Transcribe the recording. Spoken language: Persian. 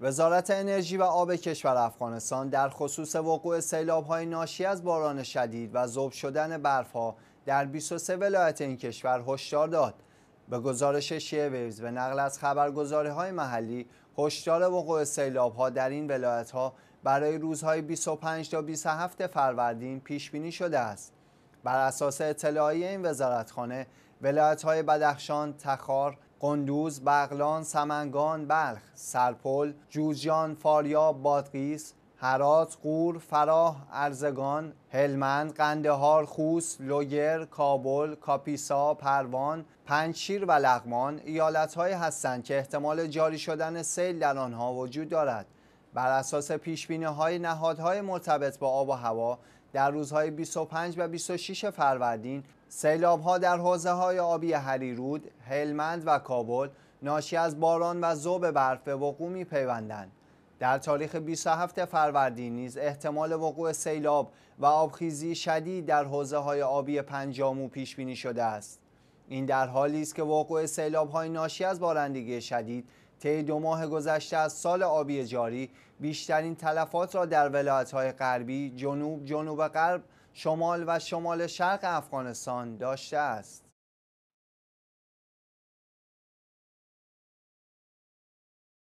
وزارت انرژی و آب کشور افغانستان در خصوص وقوع های ناشی از باران شدید و ذوب شدن ها در 23 ولایت این کشور هشدار داد. به گزارش شی ویوز به نقل از های محلی، هشدار وقوع ها در این ولایت ها برای روزهای 25 تا 27 فروردین پیش بینی شده است. بر اساس اطلاعی این وزارتخانه، های بدخشان، تخار، قندوز، بغلان، سمنگان، بلخ، سرپل، جوزجان، فاریاب، بادغیس، هرات، غور، فراه، ارزگان، هلمند، قندهار، خوس، لوگر، کابل، کاپیسا، پروان، پنچیر و لغمان ایالت‌هایی هستند که احتمال جاری شدن سیل در آنها وجود دارد. بر اساس های نهادهای مرتبط با آب و هوا در روزهای 25 و 26 فروردین سیلاب ها در حوزه های آبی هریرود، هلمند و کابل ناشی از باران و زوب برف به وقوع می پیوندند. در تاریخ 27 فروردین نیز احتمال وقوع سیلاب و آبخیزی شدید در حوزه های آبی پنجامو پیش بینی شده است. این در حالی است که وقوع سیلاب های ناشی از بارندگی شدید طی دو ماه گذشته از سال آبی جاری بیشترین تلفات را در ولایت های غربی، جنوب، جنوب غرب شمال و شمال شرق افغانستان داشته است